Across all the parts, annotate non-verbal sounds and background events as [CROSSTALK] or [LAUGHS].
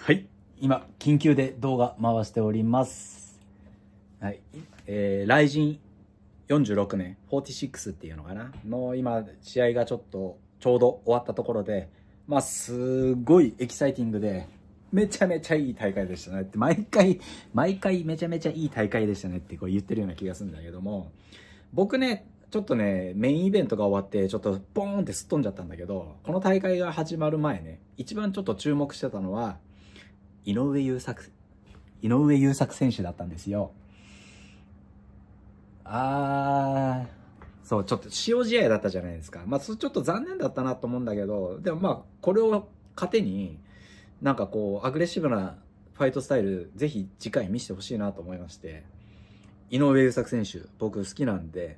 はい。今、緊急で動画回しております。はい。えー、雷神46年、46っていうのかなの、今、試合がちょっと、ちょうど終わったところで、まあ、すごいエキサイティングで、めちゃめちゃいい大会でしたねって、毎回、毎回めちゃめちゃいい大会でしたねってこう言ってるような気がするんだけども、僕ね、ちょっとね、メインイベントが終わって、ちょっとボーンってすっ飛んじゃったんだけど、この大会が始まる前ね、一番ちょっと注目してたのは、井上優作、井上優作選手だったんですよ。あー、そう、ちょっと塩試合だったじゃないですか。まあ、ちょっと残念だったなと思うんだけど、でもまあ、これを糧に、なんかこう、アグレッシブなファイトスタイル、ぜひ次回見せてほしいなと思いまして、井上優作選手、僕好きなんで、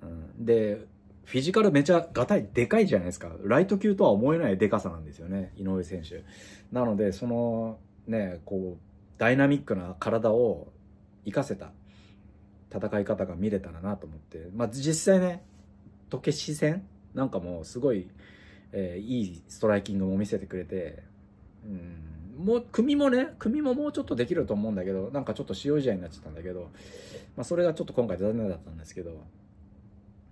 うん、で、フィジカルめちゃがたいでかいじゃないですか。ライト級とは思えないでかさなんですよね、井上選手。なので、そのね、こう、ダイナミックな体を生かせた戦い方が見れたらなと思って、まあ実際ね、とけし戦なんかもすごい、えー、いいストライキングも見せてくれて、うん、もう、組もね、組ももうちょっとできると思うんだけど、なんかちょっと使用試合になっちゃったんだけど、まあそれがちょっと今回残念だったんですけど、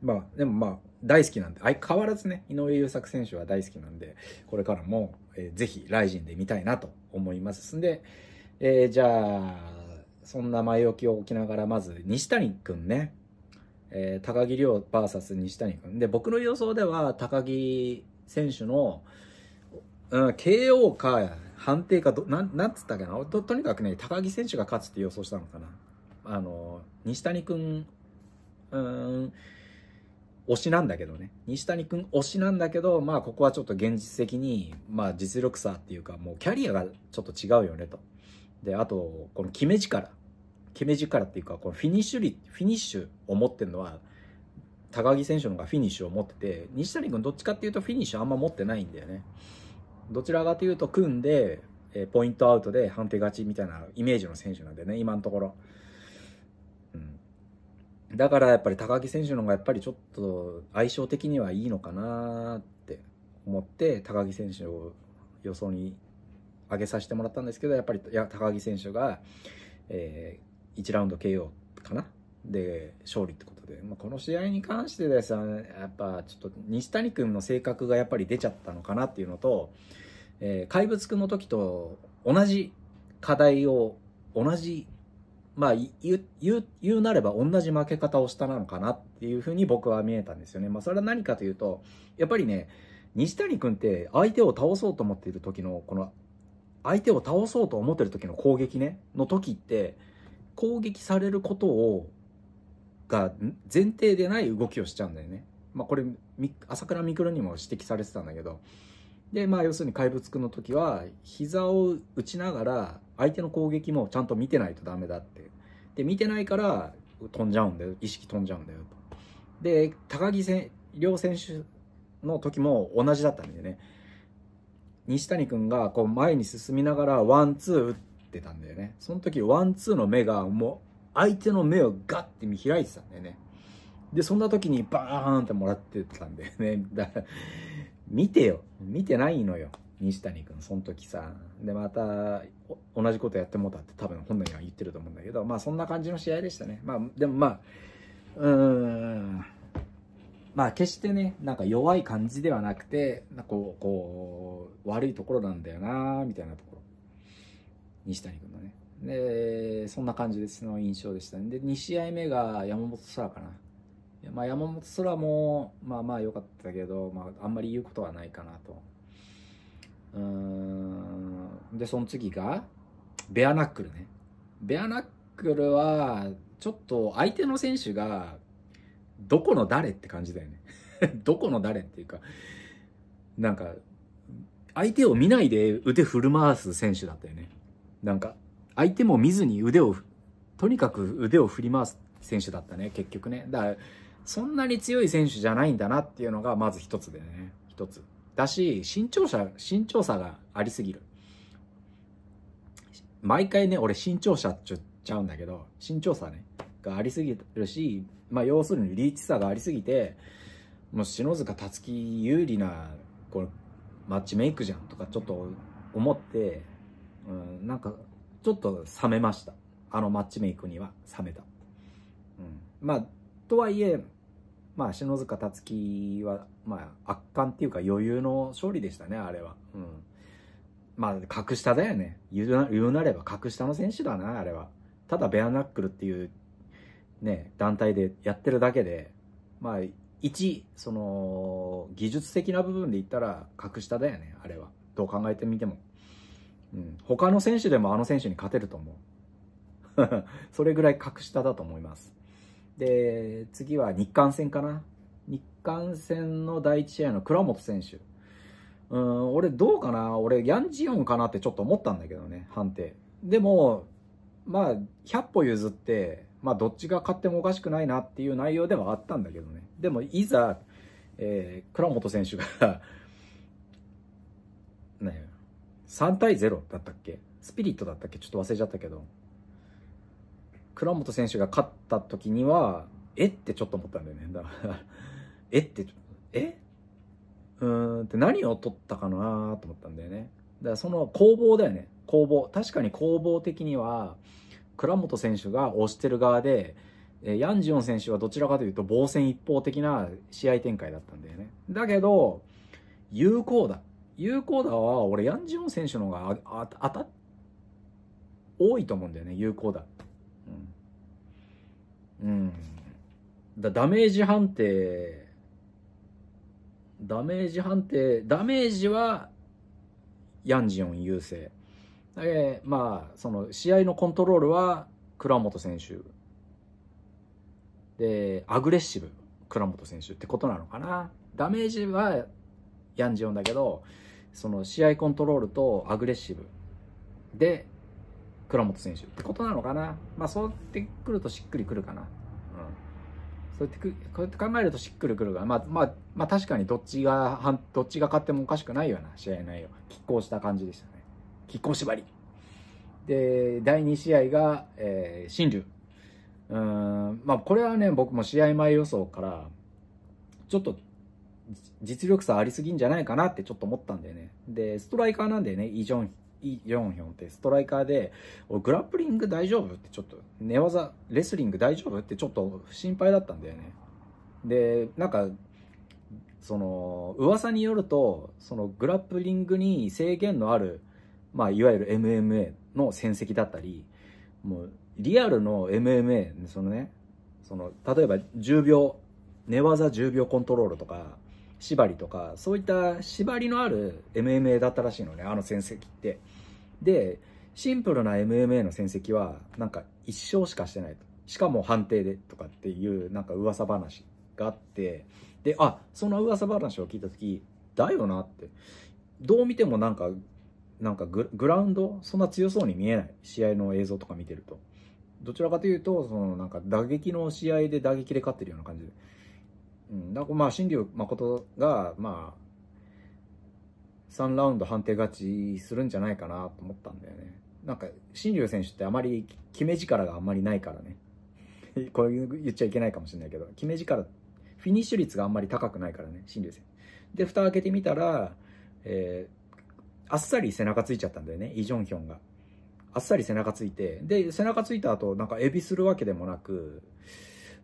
まあ、でもまあ、大好きなんで、相変わらずね、井上優作選手は大好きなんで、これからも、えー、ぜひ、ライジンで見たいなと思いますんで、えー、じゃあ、そんな前置きを置きながら、まず、西谷くんね、えー、高木亮 VS 西谷くん。で、僕の予想では、高木選手の、うん、KO か判定かど、なん、なんつったかなと、とにかくね、高木選手が勝つって予想したのかな。あの、西谷くん、うん、推しなんだけどね西谷くん推しなんだけどまあここはちょっと現実的にまあ実力差っていうかもうキャリアがちょっと違うよねとであとこの決め力決め力っていうかこのフィニッシュリフィニッシュを持ってるのは高木選手の方がフィニッシュを持ってて西谷君どっちかっていうとフィニッシュあんま持ってないんだよねどちらかというと組んでポイントアウトで判定勝ちみたいなイメージの選手なんでね今のところだからやっぱり高木選手の方がやっぱりちょっと相性的にはいいのかなって思って高木選手を予想に上げさせてもらったんですけどやっぱりいや高木選手が、えー、1ラウンド KO かなで勝利ってことで、まあ、この試合に関してですねやっぱちょっと西谷君の性格がやっぱり出ちゃったのかなっていうのと、えー、怪物君の時と同じ課題を同じまあ、言う、言うなれば同じ負け方をしたなのかなっていうふうに僕は見えたんですよね。まあ、それは何かというと、やっぱりね、西谷君って相手を倒そうと思っている時の、この、相手を倒そうと思ってる時の攻撃ね、の時って、攻撃されることを、が前提でない動きをしちゃうんだよね。まあ、これ、朝倉未来にも指摘されてたんだけど、で、まあ、要するに怪物くんの時は、膝を打ちながら、相手の攻撃もちゃんと見てないとダメだってで見てないから飛んじゃうんだよ意識飛んじゃうんだよとで高木選両選手の時も同じだったんでね西谷君がこう前に進みながらワンツー打ってたんだよねその時ワンツーの目がもう相手の目をガッて見開いてたんだよねでそんな時にバーンってもらってたんだよねだから見てよ見てないのよ西谷君その時さでまた同じことやってもうたって多分本人は言ってると思うんだけどまあそんな感じの試合でしたねまあでもまあうんまあ決してねなんか弱い感じではなくてなんかこうこう悪いところなんだよなみたいなところ西谷君のねでそんな感じでその印象でしたねで2試合目が山本空かなまあ、山本空もまあまあ良かったけど、まあ、あんまり言うことはないかなとうんでその次がベアナックルねベアナックルはちょっと相手の選手がどこの誰って感じだよね [LAUGHS] どこの誰っていうかなんか相手を見ないで腕振る回す選手だったよねなんか相手も見ずに腕をとにかく腕を振り回す選手だったね結局ねだからそんなに強い選手じゃないんだなっていうのがまず一つでね一つだし、身長者、身長差がありすぎる。毎回ね、俺身長者って言っちゃうんだけど、身長差ね、がありすぎるし、まあ要するにリーチ差がありすぎて、もう篠塚辰樹有利な、このマッチメイクじゃんとかちょっと思って、うん、なんかちょっと冷めました。あのマッチメイクには冷めた。うん、まあ、とはいえ、まあ篠塚辰樹はまあ、圧巻っていうか余裕の勝利でしたね、あれは。うん。まあ、格下だよね。言うなれば格下の選手だな、あれは。ただベアナックルっていう、ね、団体でやってるだけで、まあ、一、その、技術的な部分で言ったら格下だよね、あれは。どう考えてみても。うん。他の選手でもあの選手に勝てると思う。[LAUGHS] それぐらい格下だと思います。で、次は日韓戦かな。韓戦の第1試合の倉本選手。うん、俺どうかな俺、ヤンジオンかなってちょっと思ったんだけどね、判定。でも、まあ、100歩譲って、まあ、どっちが勝ってもおかしくないなっていう内容ではあったんだけどね。でも、いざ、えー、倉本選手が [LAUGHS] ね、3対0だったっけスピリットだったっけちょっと忘れちゃったけど、倉本選手が勝った時には、えってちょっと思ったんだよね。だからえって、えうんって何を取ったかなと思ったんだよね。だからその攻防だよね。攻防。確かに攻防的には、倉本選手が押してる側で、ヤンジオン選手はどちらかというと防戦一方的な試合展開だったんだよね。だけど、有効だ。有効だは、俺、ヤンジオン選手の方があ当たっ多いと思うんだよね、有効だ。うん。うん。だダメージ判定ダメージ判定ダメージはヤンジオン優勢でまあその試合のコントロールは倉本選手でアグレッシブ倉本選手ってことなのかなダメージはヤンジオンだけどその試合コントロールとアグレッシブで倉本選手ってことなのかなまあそうってくるとしっくりくるかなそうやってこうやって考えるとしっくるくるが、まあ、まあ、まあ確かにどっちが、どっちが勝ってもおかしくないような試合内容。拮抗した感じでしたね。拮抗縛り。で、第2試合が、えー、新竜。うん、まあこれはね、僕も試合前予想から、ちょっと、実力差ありすぎんじゃないかなってちょっと思ったんだよね。で、ストライカーなんだよね、イ・ジョンイ・ヨンヒョンってストライカーで、グラップリング大丈夫ってちょっと、寝技、レスリング大丈夫ってちょっと心配だったんだよね。で、なんか、その、噂によると、そのグラップリングに制限のある、まあ、いわゆる MMA の戦績だったり、もう、リアルの MMA、そのね、その、例えば10秒、寝技10秒コントロールとか、縛りとかそういった縛りのある MMA だったらしいのねあの戦績ってでシンプルな MMA の戦績はなんか1勝しかしてないとしかも判定でとかっていうなんか噂話があってであその噂話を聞いた時だよなってどう見てもなんかなんかグラウンドそんな強そうに見えない試合の映像とか見てるとどちらかというとそのなんか打撃の試合で打撃で勝ってるような感じでうん、だからまあ新竜誠が、まあ、3ラウンド判定勝ちするんじゃないかなと思ったんだよね。なんか、新竜選手ってあまり決め力があんまりないからね。[LAUGHS] こういう言っちゃいけないかもしれないけど、決め力、フィニッシュ率があんまり高くないからね、新竜選手。で、蓋開けてみたら、えー、あっさり背中ついちゃったんだよね、イ・ジョンヒョンが。あっさり背中ついて、で、背中ついた後、なんかエビするわけでもなく、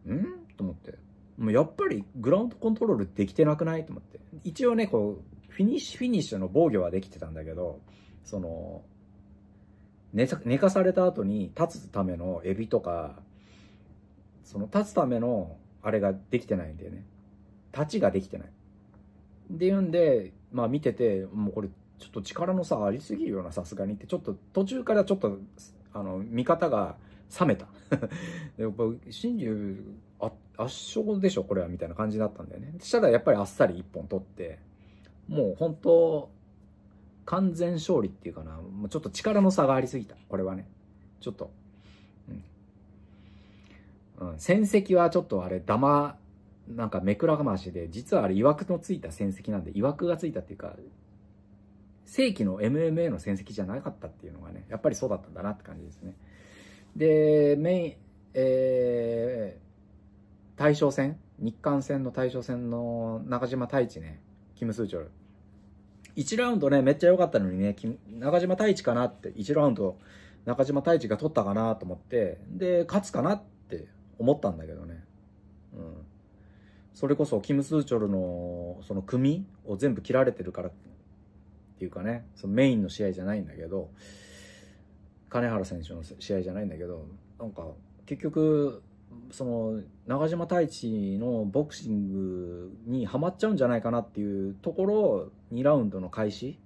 んと思って。もうやっぱりグラウンドコントロールできてなくないと思って。一応ね、こう、フィニッシュ、フィニッシュの防御はできてたんだけど、その、寝寝かされた後に立つためのエビとか、その立つためのあれができてないんだよね。立ちができてない。っていうんで、まあ見てて、もうこれちょっと力の差ありすぎるよな、さすがにって、ちょっと途中からちょっと、あの、見方が冷めた。[LAUGHS] やっぱ、新竜圧勝でしょこれはみたいな感じだったんだよねそしたらやっぱりあっさり1本取ってもう本当完全勝利っていうかなもうちょっと力の差がありすぎたこれはねちょっと、うん、うん、戦績はちょっとあれダマなんか目くらがましで実はあれ曰くのついた戦績なんで曰くがついたっていうか正規の MMA の戦績じゃなかったっていうのがねやっぱりそうだったんだなって感じですねでメインえー大将戦日韓戦の大将戦の中島太一ねキム・スーチョル1ラウンドねめっちゃ良かったのにね中島太一かなって1ラウンド中島太一が取ったかなと思ってで勝つかなって思ったんだけどね、うん、それこそキム・スーチョルのその組を全部切られてるからっていうかねそのメインの試合じゃないんだけど金原選手の試合じゃないんだけどなんか結局その中島太一のボクシングにはまっちゃうんじゃないかなっていうところ2ラウンドの開始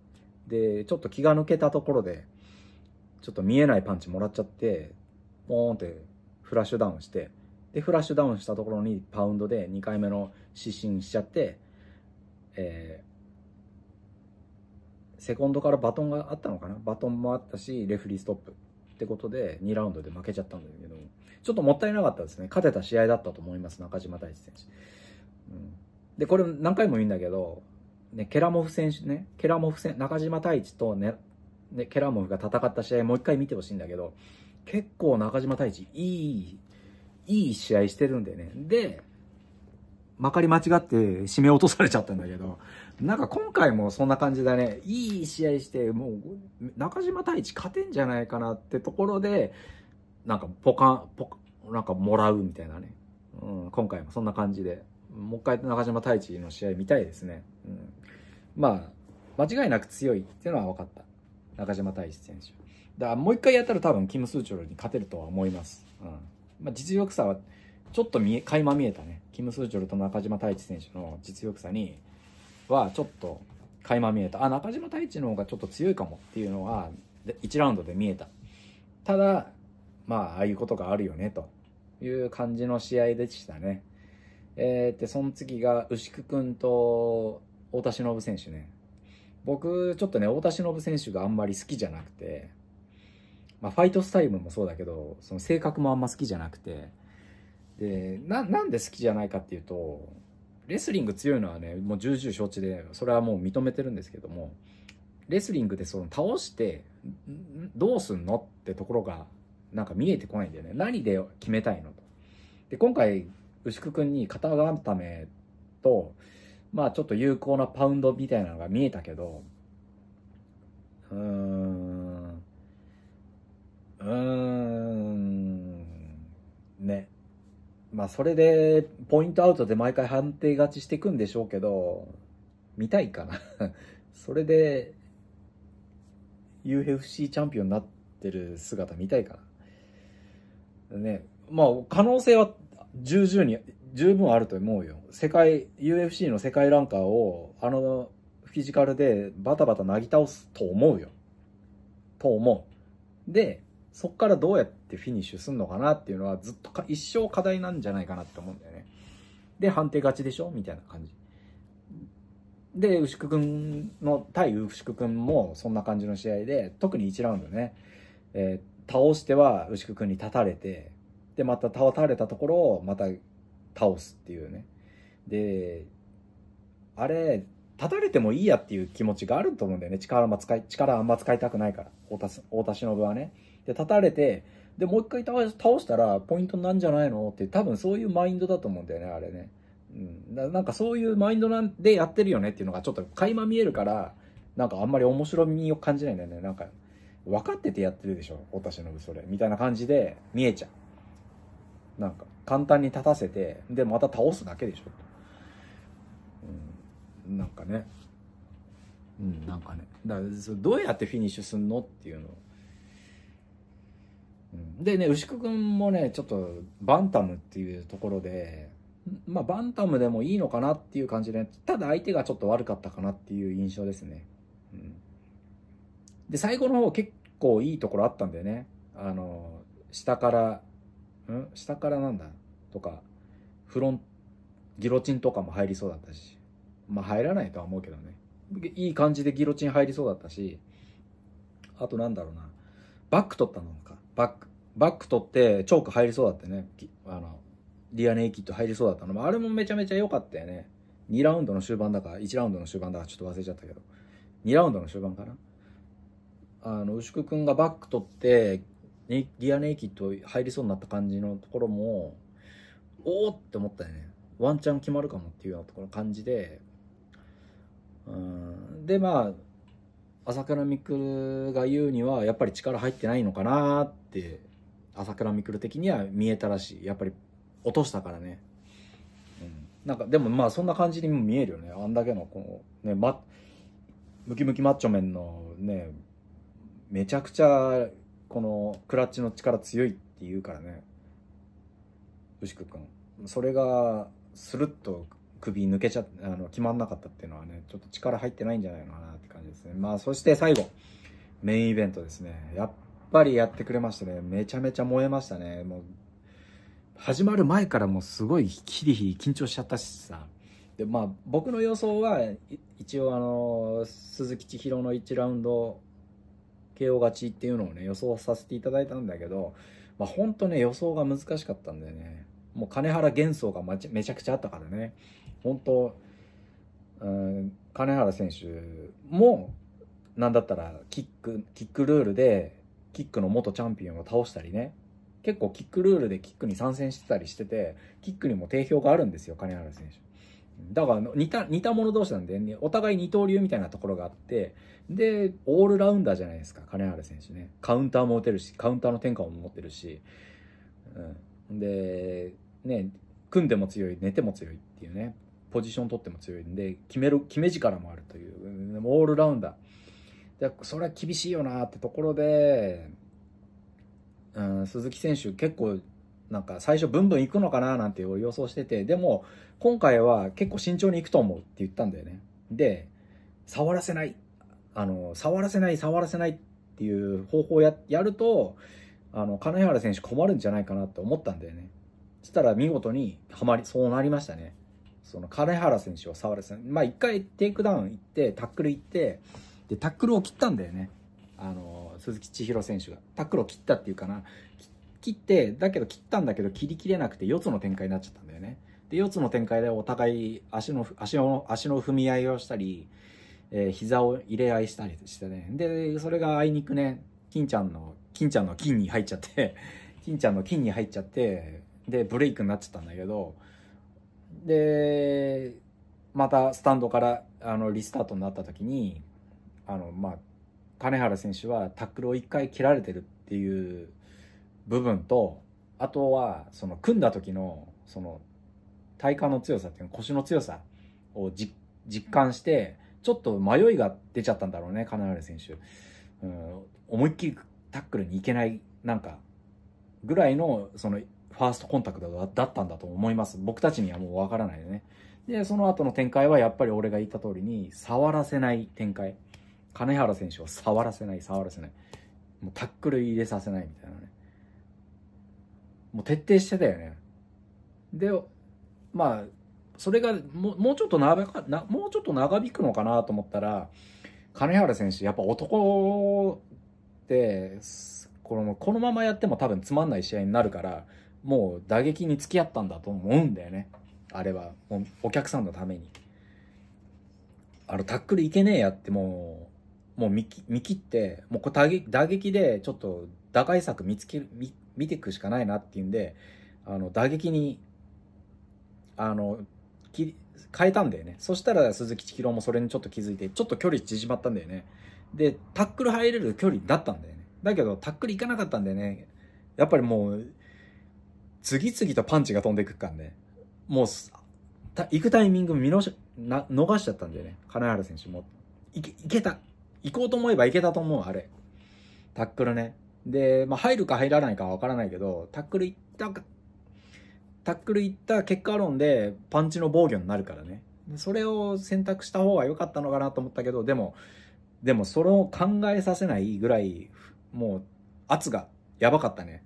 でちょっと気が抜けたところでちょっと見えないパンチもらっちゃってポーンってフラッシュダウンしてでフラッシュダウンしたところにパウンドで2回目の失神しちゃって、えセコンドからバトンがあったのかなバトンもあったしレフリーストップってことで2ラウンドで負けちゃったんだけど。ちょっともったいなかったですね。勝てた試合だったと思います、中島大地選手。うん、で、これ何回も言うんだけど、ね、ケラモフ選手ね、ケラモフ選中島太一とね、ね、ケラモフが戦った試合もう一回見てほしいんだけど、結構中島太一、いい、いい試合してるんでね。で、まかり間違って締め落とされちゃったんだけど、なんか今回もそんな感じだね。いい試合して、もう中島太一勝てんじゃないかなってところで、なんかポカ、ポカ、なんかもらうみたいなね。うん、今回もそんな感じで、もう一回中島太一の試合見たいですね。うん、まあ、間違いなく強いっていうのは分かった。中島太一選手。だからもう一回やったら多分キム・スーチョルに勝てるとは思います。うん。まあ、実力差はちょっと見え、垣間見えたね。キム・スーチョルと中島太一選手の実力差にはちょっと垣間見えた。あ、中島太一の方がちょっと強いかもっていうのは1ラウンドで見えた。ただ、まあ、ああいうことがあるよね、という感じの試合でしたね。えー、て、その次が、牛久んと、太田忍選手ね。僕、ちょっとね、太田忍選手があんまり好きじゃなくて、まあ、ファイトスタイルもそうだけど、その性格もあんま好きじゃなくて、で、な、なんで好きじゃないかっていうと、レスリング強いのはね、もう重々承知で、それはもう認めてるんですけども、レスリングでその倒して、どうすんのってところがなんか見えてこないんだよね。何で決めたいのと。で、今回、牛久くんに肩固めと、まあちょっと有効なパウンドみたいなのが見えたけど、うーん、うーん、ね。まあそれで、ポイントアウトで毎回判定勝ちしていくんでしょうけど、見たいかな [LAUGHS] それで、UFC チャンピオンになってる姿見たいかなね、まあ、可能性は重々に、十分あると思うよ。世界、UFC の世界ランカーを、あの、フィジカルでバタバタなぎ倒すと思うよ。と思う。で、そっからどうやってフィニッシュすんのかなっていうのはずっとか一生課題なんじゃないかなって思うんだよね。で、判定勝ちでしょみたいな感じ。で、牛久君の、対牛久君もそんな感じの試合で、特に1ラウンドね、えー倒しては牛久君に立たれてでまた倒されたところをまた倒すっていうねであれ立たれてもいいやっていう気持ちがあると思うんだよね力あんま使い力あんま使いたくないから太田忍はねで立たれてでもう一回倒したらポイントなんじゃないのって多分そういうマインドだと思うんだよねあれね、うん、なんかそういうマインドなんでやってるよねっていうのがちょっと垣間見えるからなんかあんまり面白みを感じないんだよねなんか分かっててやってるでしょ太田忍それみたいな感じで見えちゃうなんか簡単に立たせてでまた倒すだけでしょ、うん、なんかねうんなんかねだからどうやってフィニッシュすんのっていうのでね牛久君もねちょっとバンタムっていうところでまあバンタムでもいいのかなっていう感じで、ね、ただ相手がちょっと悪かったかなっていう印象ですね、うん、で最後の方結構いいところあったんだよねあの下からん下からなんだとかフロンギロチンとかも入りそうだったしまあ入らないとは思うけどねいい感じでギロチン入りそうだったしあとなんだろうなバック取ったのかバックバック取ってチョーク入りそうだったねあのリアネイキッド入りそうだったのあれもめちゃめちゃ良かったよね2ラウンドの終盤だか1ラウンドの終盤だかちょっと忘れちゃったけど2ラウンドの終盤かなあの牛久君がバック取ってネギアネイキッド入りそうになった感じのところもおおって思ったよねワンチャン決まるかもっていうようなところ感じでうんでまあ朝倉未来が言うにはやっぱり力入ってないのかなって朝倉未来的には見えたらしいやっぱり落としたからね、うん、なんかでもまあそんな感じにも見えるよねあんだけのこのね、ま、ムキムキマッチョメンのねめちゃくちゃこのクラッチの力強いって言うからね牛久君それがスルッと首抜けちゃあの決まんなかったっていうのはねちょっと力入ってないんじゃないのかなって感じですねまあそして最後メインイベントですねやっぱりやってくれましたねめちゃめちゃ燃えましたねもう始まる前からもうすごいヒリヒリ緊張しちゃったしさでまあ僕の予想は一応あの鈴木千尋の1ラウンド KO 勝ちっていうのをね、予想させていただいたんだけど、まあ、ほね、予想が難しかったんだよね。もう金原幻想がめちゃくちゃあったからね。本当うん、金原選手も、なんだったら、キック、キックルールで、キックの元チャンピオンを倒したりね。結構キックルールでキックに参戦してたりしてて、キックにも定評があるんですよ、金原選手。だから似た似た者同士なんで、ね、お互い二刀流みたいなところがあってでオールラウンダーじゃないですか金原選手ねカウンターも打てるしカウンターの転換も持ってるし、うん、でね組んでも強い寝ても強いっていうねポジション取っても強いんで決める決め力もあるというオールラウンダーでそれは厳しいよなってところで、うん、鈴木選手結構なんか最初ブンブン行くのかななんて予想してて、でも今回は結構慎重に行くと思うって言ったんだよね。で、触らせない。あの、触らせない、触らせないっていう方法をやると、あの、金原選手困るんじゃないかなって思ったんだよね。そしたら見事にはまり、そうなりましたね。その金原選手を触らせない。まあ一回テイクダウン行って、タックル行って、で、タックルを切ったんだよね。あの、鈴木千尋選手が。タックルを切ったっていうかな。切ってだけど切ったんだけど切りきれなくて4つの展開になっちゃったんだよねで4つの展開でお互い足の足の足の踏み合いをしたり、えー、膝を入れ合いしたりしてねでそれがあいにくね金ちゃんの金ちゃんの金に入っちゃって [LAUGHS] 金ちゃんの金に入っちゃってでブレイクになっちゃったんだけどでまたスタンドからあのリスタートになった時にあのまあ金原選手はタックルを1回切られてるっていう部分とあとはその組んだ時のその体幹の強さっていうの腰の強さを実感してちょっと迷いが出ちゃったんだろうね金成選手、うん、思いっきりタックルに行けないなんかぐらいのそのファーストコンタクトだったんだと思います僕たちにはもうわからないよねでその後の展開はやっぱり俺が言った通りに触らせない展開金原選手を触らせない触らせないもうタックル入れさせないみたいなねもう徹底してたよねでまあそれがももうちょっと長かなもうちょっと長引くのかなと思ったら金原選手やっぱ男ってこのこのままやっても多分つまんない試合になるからもう打撃に付き合ったんだと思うんだよねあれはもうお客さんのためにあのタックルいけねえやってもうもう見切ってもうこ打撃打撃でちょっと打開策見つける見見ていくしかないなっていうんであの打撃にあの変えたんだよねそしたら鈴木千尋もそれにちょっと気づいてちょっと距離縮まったんだよねでタックル入れる距離だったんだよねだけどタックルいかなかったんだよねやっぱりもう次々とパンチが飛んでいくからねもう行くタイミング見逃しな逃しちゃったんだよね金原選手もいけけた行こうと思えば行けたと思うあれタックルねで、まあ、入るか入らないかは分からないけど、タックルいったか、タックルいった結果論でパンチの防御になるからね。それを選択した方が良かったのかなと思ったけど、でも、でもそれを考えさせないぐらい、もう圧がやばかったね。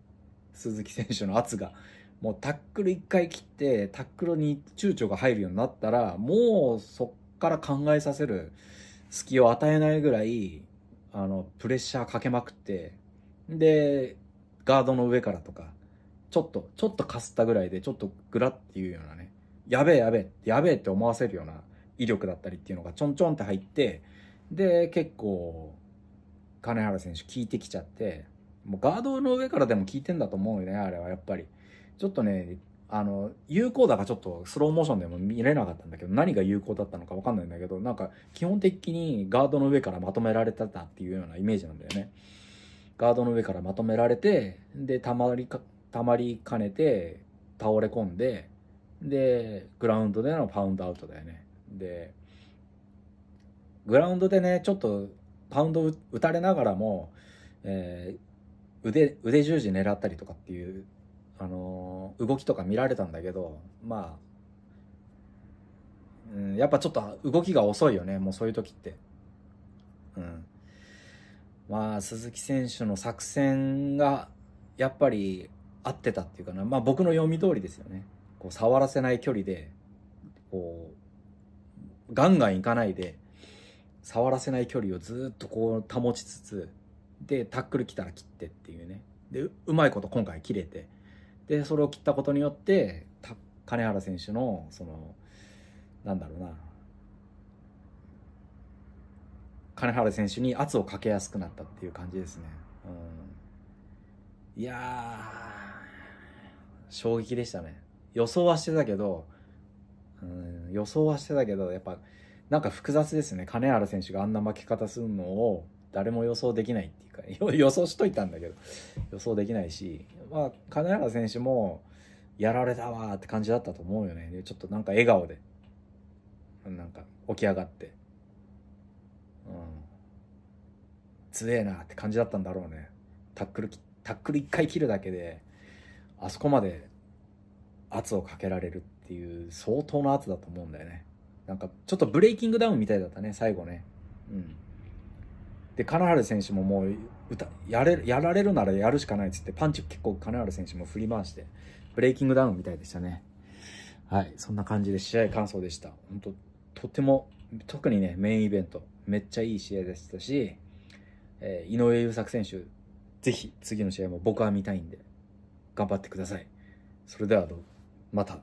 鈴木選手の圧が。もうタックル1回切って、タックルに躊躇が入るようになったら、もうそっから考えさせる隙を与えないぐらい、あの、プレッシャーかけまくって、で、ガードの上からとか、ちょっと、ちょっとかすったぐらいで、ちょっとグラっていうようなね、やべえやべえ、やべえって思わせるような威力だったりっていうのがちょんちょんって入って、で、結構、金原選手効いてきちゃって、もうガードの上からでも効いてんだと思うよね、あれはやっぱり。ちょっとね、あの、有効だがちょっとスローモーションでも見れなかったんだけど、何が有効だったのかわかんないんだけど、なんか基本的にガードの上からまとめられてたっていうようなイメージなんだよね。ガードの上からまとめられて、で、たまりか、たまりかねて、倒れ込んで、で、グラウンドでのパウンドアウトだよね。で、グラウンドでね、ちょっとパウンド打たれながらも、えー、腕、腕十字狙ったりとかっていう、あのー、動きとか見られたんだけど、まあ、うん、やっぱちょっと動きが遅いよね、もうそういう時って。うん。まあ、鈴木選手の作戦がやっぱり合ってたっていうかな、まあ、僕の読み通りですよねこう触らせない距離でこうガンガンいかないで触らせない距離をずっとこう保ちつつでタックル来たら切ってっていうねでうまいこと今回切れてでそれを切ったことによって金原選手のそのなんだろうな金原選手に圧をかけやすくなったっていう感じですね。うん、いや衝撃でしたね。予想はしてたけど、うん、予想はしてたけど、やっぱ、なんか複雑ですね。金原選手があんな負け方するのを、誰も予想できないっていうか、[LAUGHS] 予想しといたんだけど、予想できないし、まあ、金原選手も、やられたわって感じだったと思うよね。ちょっとなんか笑顔で、なんか起き上がって、すげえなって感じだったんだろうねタックルタックル1回切るだけであそこまで圧をかけられるっていう相当な圧だと思うんだよねなんかちょっとブレイキングダウンみたいだったね最後ねうんで金原選手ももう歌やれやられるならやるしかないっつってパンチ結構金原選手も振り回してブレイキングダウンみたいでしたねはいそんな感じで試合感想でした本当とても特にねメインイベントめっちゃいい試合でしたしえー、井上優作選手、ぜひ次の試合も僕は見たいんで、頑張ってください。それでは、また。